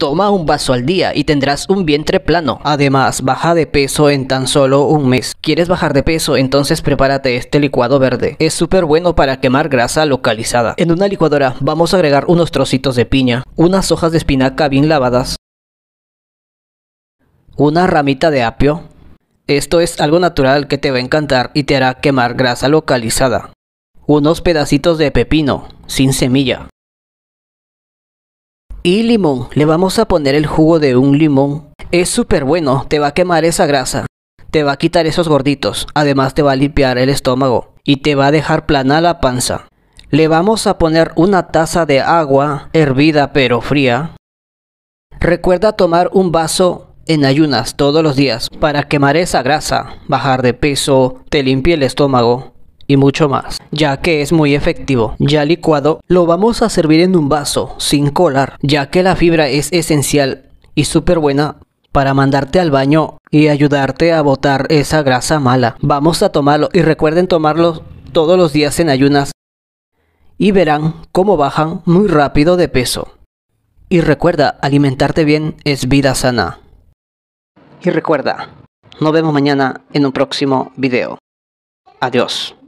Toma un vaso al día y tendrás un vientre plano. Además, baja de peso en tan solo un mes. ¿Quieres bajar de peso? Entonces prepárate este licuado verde. Es súper bueno para quemar grasa localizada. En una licuadora vamos a agregar unos trocitos de piña, unas hojas de espinaca bien lavadas, una ramita de apio. Esto es algo natural que te va a encantar y te hará quemar grasa localizada. Unos pedacitos de pepino, sin semilla y limón. Le vamos a poner el jugo de un limón. Es súper bueno, te va a quemar esa grasa, te va a quitar esos gorditos, además te va a limpiar el estómago y te va a dejar plana la panza. Le vamos a poner una taza de agua hervida pero fría. Recuerda tomar un vaso en ayunas todos los días para quemar esa grasa, bajar de peso, te limpie el estómago y mucho más, ya que es muy efectivo. Ya licuado, lo vamos a servir en un vaso, sin colar, ya que la fibra es esencial y súper buena para mandarte al baño y ayudarte a botar esa grasa mala. Vamos a tomarlo y recuerden tomarlo todos los días en ayunas y verán cómo bajan muy rápido de peso. Y recuerda, alimentarte bien es vida sana. Y recuerda, nos vemos mañana en un próximo video. Adiós.